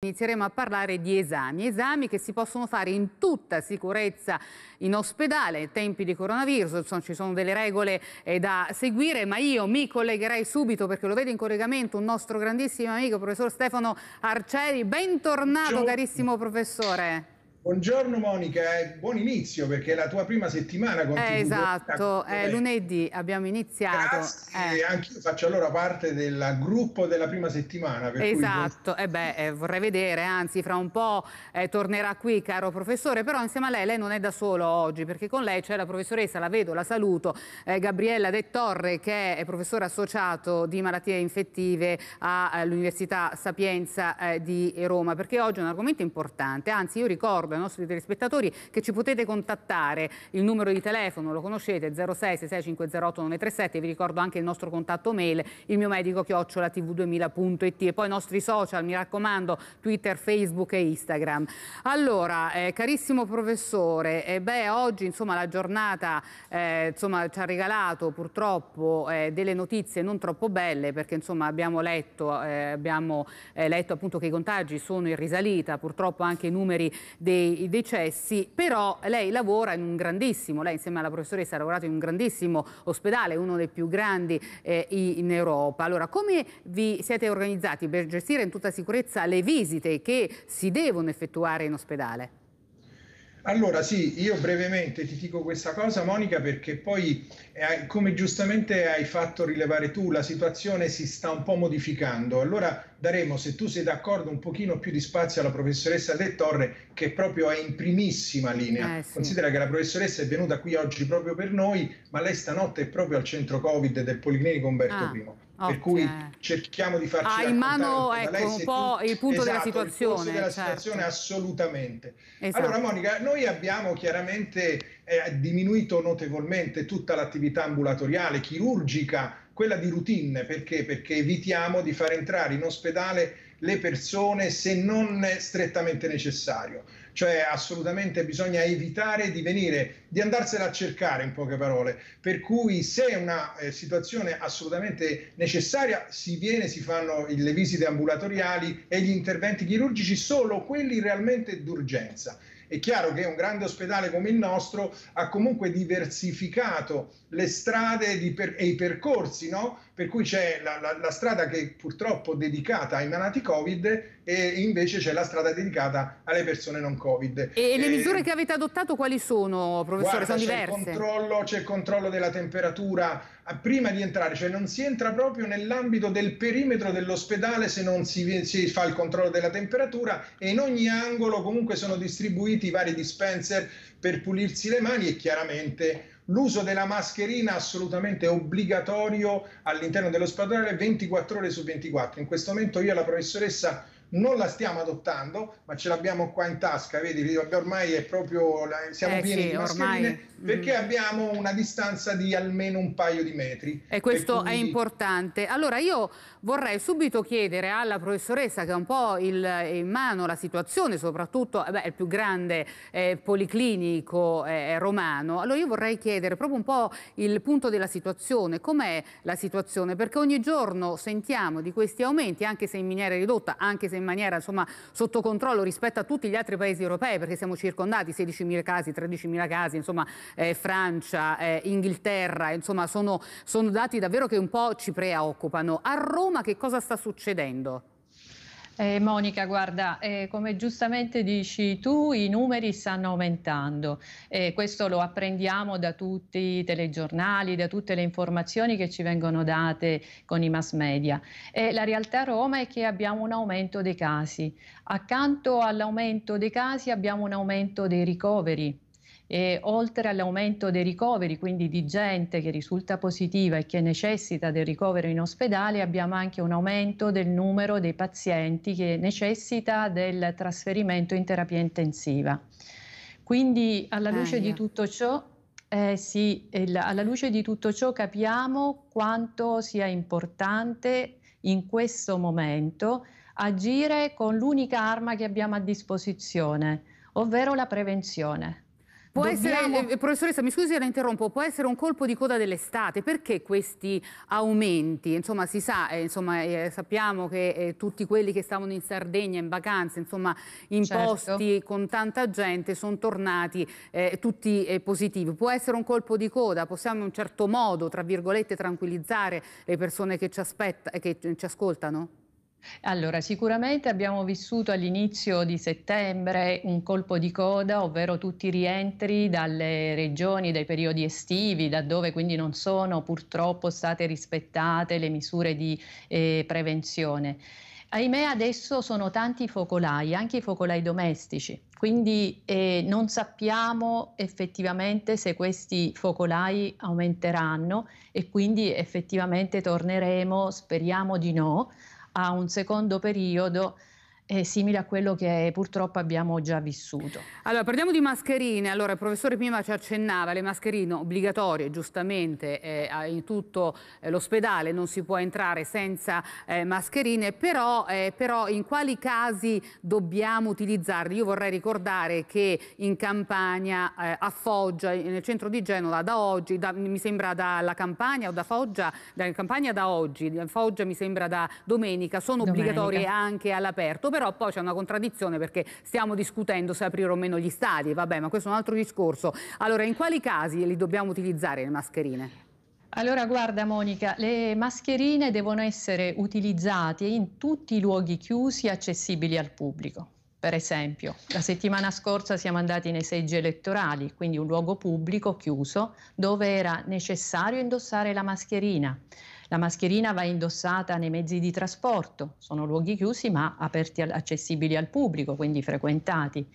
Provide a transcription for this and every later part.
Inizieremo a parlare di esami, esami che si possono fare in tutta sicurezza in ospedale, in tempi di coronavirus, ci sono delle regole eh, da seguire, ma io mi collegherei subito perché lo vedo in collegamento un nostro grandissimo amico, professor Stefano Arcieri, bentornato Ciao. carissimo professore. Buongiorno Monica, eh, buon inizio perché è la tua prima settimana con eh, Esatto, ecco, eh, lunedì abbiamo iniziato. Grazie, eh. anche io faccio allora parte del gruppo della prima settimana. esatto, cui... eh beh, eh, vorrei vedere, anzi fra un po' eh, tornerà qui caro professore, però insieme a lei lei non è da solo oggi perché con lei c'è la professoressa, la vedo, la saluto, Gabriella De Torre che è professore associato di malattie infettive all'Università Sapienza di Roma perché oggi è un argomento importante, anzi io ricordo ai nostri telespettatori che ci potete contattare, il numero di telefono lo conoscete 06 937 vi ricordo anche il nostro contatto mail, il mio medico chiocciola tv2000.it e poi i nostri social, mi raccomando, Twitter, Facebook e Instagram. Allora, eh, carissimo professore, eh, beh, oggi insomma la giornata eh, insomma, ci ha regalato purtroppo eh, delle notizie non troppo belle perché insomma abbiamo letto, eh, abbiamo eh, letto appunto che i contagi sono in risalita, purtroppo anche i numeri dei i, decessi, però lei lavora in un grandissimo, lei insieme alla professoressa ha lavorato in un grandissimo ospedale, uno dei più grandi eh, in Europa. Allora, come vi siete organizzati per gestire in tutta sicurezza le visite che si devono effettuare in ospedale? Allora sì, io brevemente ti dico questa cosa Monica perché poi eh, come giustamente hai fatto rilevare tu la situazione si sta un po' modificando, allora daremo se tu sei d'accordo un pochino più di spazio alla professoressa De Torre che proprio è in primissima linea, eh, sì. considera che la professoressa è venuta qui oggi proprio per noi ma lei stanotte è proprio al centro Covid del Policlinico Umberto ah. I. Okay. Per cui eh. cerchiamo di farci ah, in mano ecco, un po' ecco, il punto esatto, della situazione. della certo. situazione assolutamente. Esatto. Allora Monica, noi abbiamo chiaramente eh, diminuito notevolmente tutta l'attività ambulatoriale, chirurgica, quella di routine, perché? Perché evitiamo di far entrare in ospedale le persone se non strettamente necessario. Cioè assolutamente bisogna evitare di venire, di andarsela a cercare in poche parole. Per cui se è una eh, situazione assolutamente necessaria si viene, si fanno le visite ambulatoriali e gli interventi chirurgici, solo quelli realmente d'urgenza. È chiaro che un grande ospedale come il nostro ha comunque diversificato le strade per, e i percorsi, no? per cui c'è la, la, la, strada che è purtroppo dedicata ai malati Covid e invece c'è la strada dedicata alle persone non Covid. E, e le eh, misure che avete adottato quali sono, professore? Guarda, sono diverse? C'è il, il controllo della temperatura prima di entrare, cioè non si entra proprio nell'ambito del perimetro dell'ospedale se non si, si, fa il controllo della temperatura e in ogni angolo comunque sono distribuiti i vari dispenser per pulirsi le mani e chiaramente L'uso della mascherina assolutamente obbligatorio all'interno dell'ospedale 24 ore su 24. In questo momento io e la professoressa non la stiamo adottando, ma ce l'abbiamo qua in tasca, vedi, ormai è proprio, siamo eh pieni sì, di mascherine ormai. Mm. perché mm. abbiamo una distanza di almeno un paio di metri. E questo cui... è importante. Allora io vorrei subito chiedere alla professoressa che ha un po' il, in mano la situazione, soprattutto eh beh, il più grande eh, policlinico eh, romano, allora io vorrei chiedere proprio un po' il punto della situazione, com'è la situazione? Perché ogni giorno sentiamo di questi aumenti, anche se in miniera ridotta, anche se in maniera insomma, sotto controllo rispetto a tutti gli altri paesi europei, perché siamo circondati, 16.000 casi, 13.000 casi, insomma, eh, Francia, eh, Inghilterra, insomma, sono, sono dati davvero che un po' ci preoccupano. A Roma che cosa sta succedendo? Eh, Monica, guarda, eh, come giustamente dici tu, i numeri stanno aumentando. Eh, questo lo apprendiamo da tutti i telegiornali, da tutte le informazioni che ci vengono date con i mass media. Eh, la realtà a Roma è che abbiamo un aumento dei casi. Accanto all'aumento dei casi abbiamo un aumento dei ricoveri e oltre all'aumento dei ricoveri, quindi di gente che risulta positiva e che necessita del ricovero in ospedale, abbiamo anche un aumento del numero dei pazienti che necessita del trasferimento in terapia intensiva. Quindi alla luce di tutto ciò, eh, sì, alla luce di tutto ciò capiamo quanto sia importante in questo momento agire con l'unica arma che abbiamo a disposizione, ovvero la prevenzione. Può essere, eh, eh, professoressa, mi scusi se la interrompo, può essere un colpo di coda dell'estate, perché questi aumenti? Insomma, si sa, eh, insomma, eh, sappiamo che eh, tutti quelli che stavano in Sardegna, in vacanze, insomma, in certo. posti con tanta gente, sono tornati eh, tutti positivi. Può essere un colpo di coda, possiamo in un certo modo, tra virgolette, tranquillizzare le persone che ci, aspetta, che ci ascoltano? Allora, sicuramente abbiamo vissuto all'inizio di settembre un colpo di coda, ovvero tutti i rientri dalle regioni, dai periodi estivi, da dove quindi non sono purtroppo state rispettate le misure di eh, prevenzione. Ahimè adesso sono tanti i focolai, anche i focolai domestici, quindi eh, non sappiamo effettivamente se questi focolai aumenteranno e quindi effettivamente torneremo, speriamo di no, a un secondo periodo è simile a quello che purtroppo abbiamo già vissuto. Allora, parliamo di mascherine. Allora, il professore prima ci accennava, le mascherine obbligatorie, giustamente, eh, in tutto eh, l'ospedale non si può entrare senza eh, mascherine, però, eh, però, in quali casi dobbiamo utilizzarle? Io vorrei ricordare che in Campania, eh, a Foggia, nel centro di Genova, da oggi, da, mi sembra dalla Campania o da Foggia, da Campania da oggi, da Foggia mi sembra da domenica, sono domenica. obbligatorie anche all'aperto però poi c'è una contraddizione perché stiamo discutendo se aprire o meno gli stadi, vabbè, ma questo è un altro discorso. Allora, in quali casi li dobbiamo utilizzare le mascherine? Allora guarda Monica, le mascherine devono essere utilizzate in tutti i luoghi chiusi accessibili al pubblico. Per esempio, la settimana scorsa siamo andati nei seggi elettorali, quindi un luogo pubblico chiuso dove era necessario indossare la mascherina. La mascherina va indossata nei mezzi di trasporto, sono luoghi chiusi ma aperti, accessibili al pubblico, quindi frequentati.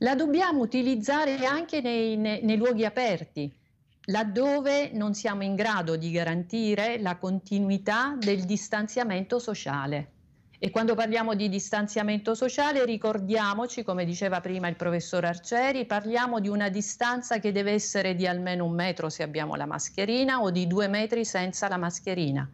La dobbiamo utilizzare anche nei, nei, nei luoghi aperti, laddove non siamo in grado di garantire la continuità del distanziamento sociale. E quando parliamo di distanziamento sociale ricordiamoci, come diceva prima il professor Arceri, parliamo di una distanza che deve essere di almeno un metro se abbiamo la mascherina o di due metri senza la mascherina.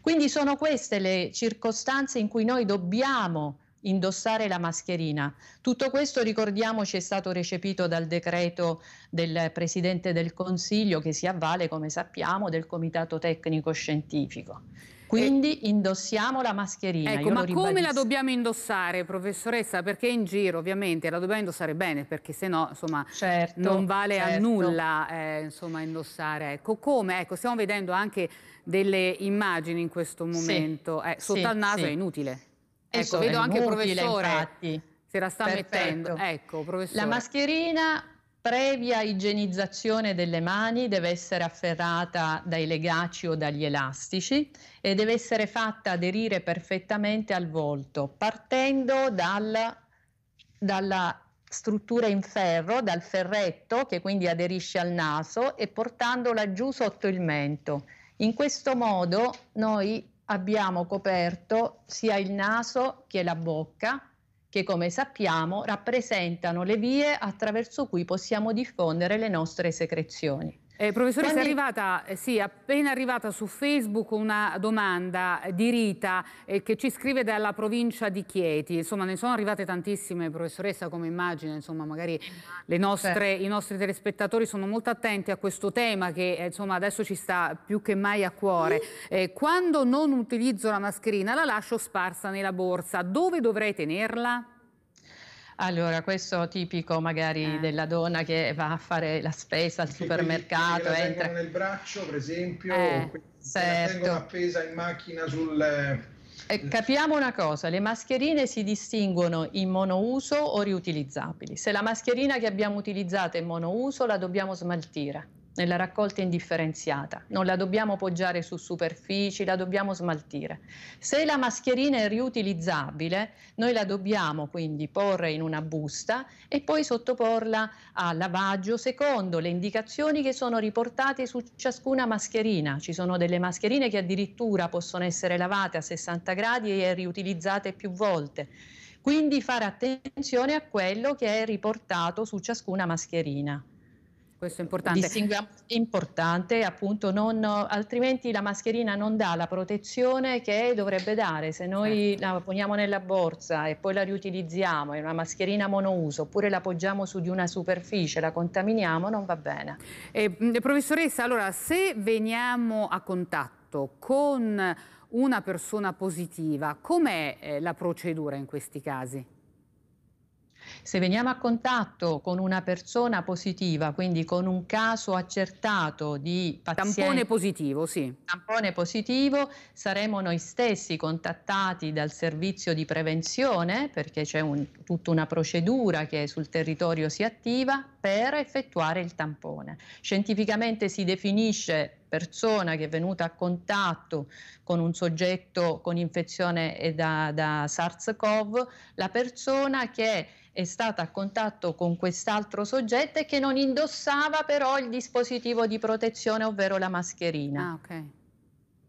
Quindi sono queste le circostanze in cui noi dobbiamo indossare la mascherina. Tutto questo, ricordiamoci, è stato recepito dal decreto del Presidente del Consiglio che si avvale, come sappiamo, del Comitato Tecnico Scientifico. Quindi eh, indossiamo la mascherina. Ecco, ma come la dobbiamo indossare, professoressa? Perché in giro, ovviamente, la dobbiamo indossare bene, perché se no, insomma, certo, non vale certo. a nulla, eh, insomma, indossare. Ecco, come? Ecco, stiamo vedendo anche delle immagini in questo momento. Eh, sì, eh, sotto sì, al naso sì. è inutile. Ecco, vedo anche il professore infatti. se la sta Perfetto. mettendo. Ecco, professore. La mascherina previa igienizzazione delle mani deve essere afferrata dai legaci o dagli elastici e deve essere fatta aderire perfettamente al volto, partendo dal, dalla struttura in ferro, dal ferretto che quindi aderisce al naso e portandola giù sotto il mento. In questo modo noi abbiamo coperto sia il naso che la bocca che come sappiamo rappresentano le vie attraverso cui possiamo diffondere le nostre secrezioni. Eh, professoressa, è arrivata, eh, sì, appena arrivata su Facebook una domanda eh, di Rita eh, che ci scrive dalla provincia di Chieti. Insomma, ne sono arrivate tantissime, professoressa, come immagina. Insomma, magari nostre, sì. Certo. i nostri telespettatori sono molto attenti a questo tema che eh, insomma, adesso ci sta più che mai a cuore. quando non utilizzo la mascherina, la lascio sparsa nella borsa. Dove dovrei tenerla? Allora, questo tipico magari eh. della donna che va a fare la spesa al supermercato. Quelli, quelli entra nel braccio, per esempio, eh, certo. la tengono appesa in macchina sul... Eh, capiamo una cosa, le mascherine si distinguono in monouso o riutilizzabili. Se la mascherina che abbiamo utilizzato è monouso, la dobbiamo smaltire nella raccolta indifferenziata. Non la dobbiamo poggiare su superfici, la dobbiamo smaltire. Se la mascherina è riutilizzabile, noi la dobbiamo quindi porre in una busta e poi sottoporla a lavaggio secondo le indicazioni che sono riportate su ciascuna mascherina. Ci sono delle mascherine che addirittura possono essere lavate a 60 gradi e riutilizzate più volte. Quindi fare attenzione a quello che è riportato su ciascuna mascherina. Questo è eh, importante. Distinguiamo, importante, appunto, non, altrimenti la mascherina non dà la protezione che dovrebbe dare. Se noi certo. la poniamo nella borsa e poi la riutilizziamo, è una mascherina monouso, oppure la poggiamo su di una superficie, la contaminiamo, non va bene. Eh, professoressa, allora, se veniamo a contatto con una persona positiva, com'è eh, la procedura in questi casi? Se veniamo a contatto con una persona positiva, quindi con un caso accertato di paziente... Tampone positivo, sì. Tampone positivo, saremo noi stessi contattati dal servizio di prevenzione, perché c'è un, tutta una procedura che sul territorio si attiva, per effettuare il tampone. Scientificamente si definisce persona che è venuta a contatto con un soggetto con infezione da, da SARS-CoV, la persona che è stata a contatto con quest'altro soggetto e che non indossava però il dispositivo di protezione, ovvero la mascherina. Ah, okay.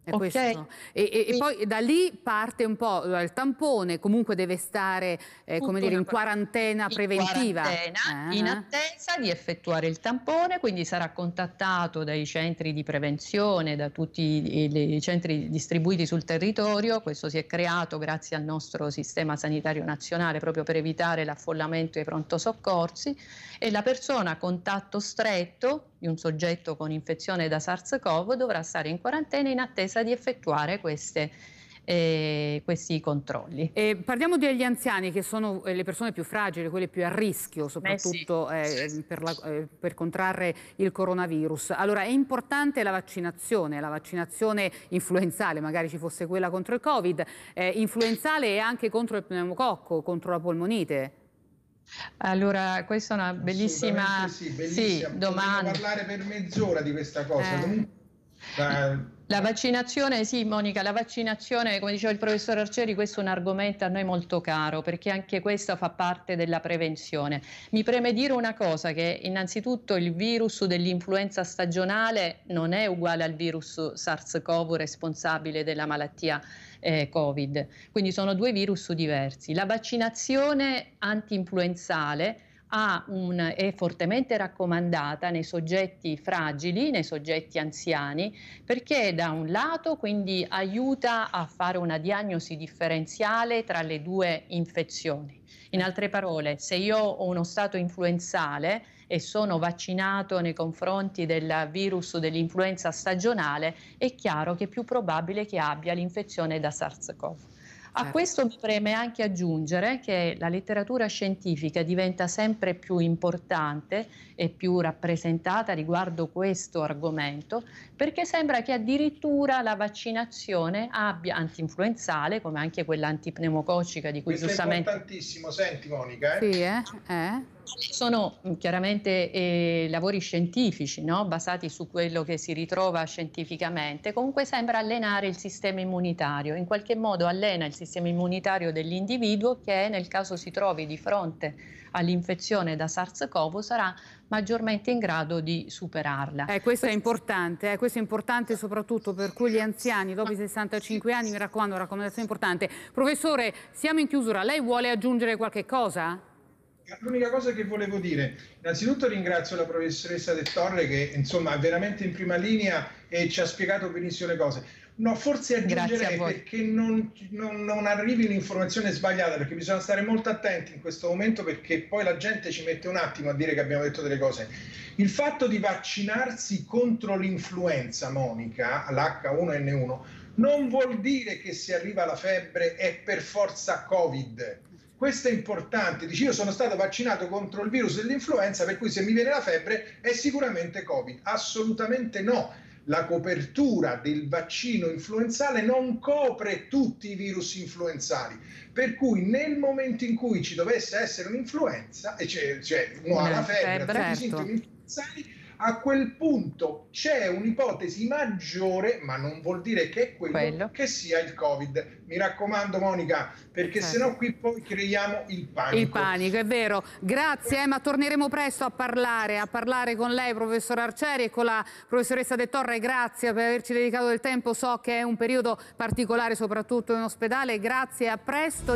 È okay. questo. E, e, e, poi da lì parte un po' il tampone, comunque deve stare eh, come dire, in quarantena in preventiva. Quarantena, uh eh? -huh. In attesa di effettuare il tampone, quindi sarà contattato dai centri di prevenzione, da tutti i, i centri distribuiti sul territorio. Questo si è creato grazie al nostro sistema sanitario nazionale proprio per evitare l'affollamento ai pronto soccorsi. E la persona a contatto stretto di un soggetto con infezione da SARS-CoV dovrà stare in quarantena in attesa richiesta di effettuare queste eh, questi controlli. E parliamo degli anziani che sono eh, le persone più fragili, quelle più a rischio soprattutto eh sì. eh, per, la, eh, per, contrarre il coronavirus. Allora è importante la vaccinazione, la vaccinazione influenzale, magari ci fosse quella contro il Covid, eh, influenzale e anche contro il pneumococco, contro la polmonite. Allora, questa è una bellissima, sì, bellissima. Sì, domanda. Potremmo parlare per mezz'ora di questa cosa. Comunque, da la vaccinazione, sì Monica, la vaccinazione, come diceva il professor Arcieri, questo è un argomento a noi molto caro perché anche questo fa parte della prevenzione. Mi preme dire una cosa, che innanzitutto il virus dell'influenza stagionale non è uguale al virus SARS-CoV responsabile della malattia eh, Covid, quindi sono due virus diversi. La vaccinazione anti-influenzale un, è fortemente raccomandata nei soggetti fragili, nei soggetti anziani, perché da un lato quindi aiuta a fare una diagnosi differenziale tra le due infezioni. In altre parole, se io ho uno stato influenzale e sono vaccinato nei confronti del virus dell'influenza stagionale, è chiaro che è più probabile che abbia l'infezione da SARS-CoV. A certo. questo mi preme anche aggiungere che la letteratura scientifica diventa sempre più importante e più rappresentata riguardo questo argomento, perché sembra che addirittura la vaccinazione abbia antinfluenzale, come anche quella antipneumococica di cui questo giustamente... Questo è importantissimo, senti Monica. Eh? Sì, eh? eh? Ci sono mm, chiaramente eh, lavori scientifici no? basati su quello che si ritrova scientificamente, comunque sembra allenare il sistema immunitario, in qualche modo allena il sistema immunitario dell'individuo che nel caso si trovi di fronte all'infezione da SARS-CoV sarà maggiormente in grado di superarla. Eh, questo, è importante, eh, questo è importante soprattutto per quegli anziani dopo i 65 anni, mi raccomando, raccomandazione importante. Professore, siamo in chiusura, lei vuole aggiungere qualche cosa? L'unica cosa che volevo dire, innanzitutto ringrazio la professoressa De Torre che insomma è veramente in prima linea e ci ha spiegato benissimo le cose. No, forse aggiungerei perché non, non, non arrivi l'informazione sbagliata, perché bisogna stare molto attenti in questo momento perché poi la gente ci mette un attimo a dire che abbiamo detto delle cose. Il fatto di vaccinarsi contro l'influenza, Monica, l'H1N1, non vuol dire che se arriva la febbre è per forza Covid questo è importante, dici io sono stato vaccinato contro il virus dell'influenza, per cui se mi viene la febbre è sicuramente Covid. Assolutamente no, la copertura del vaccino influenzale non copre tutti i virus influenzali, per cui nel momento in cui ci dovesse essere un'influenza, e cioè, cioè uno ha la febbre, tutti i sintomi certo. influenzali, a quel punto c'è un'ipotesi maggiore, ma non vuol dire che è quello, quello. che sia il Covid. Mi raccomando Monica, perché eh. sennò qui poi creiamo il panico. Il panico, è vero. Grazie, eh, ma torneremo presto a parlare, a parlare con lei, professor Arcieri, e con la professoressa De Torre. Grazie per averci dedicato del tempo. So che è un periodo particolare, soprattutto in ospedale. Grazie, a presto.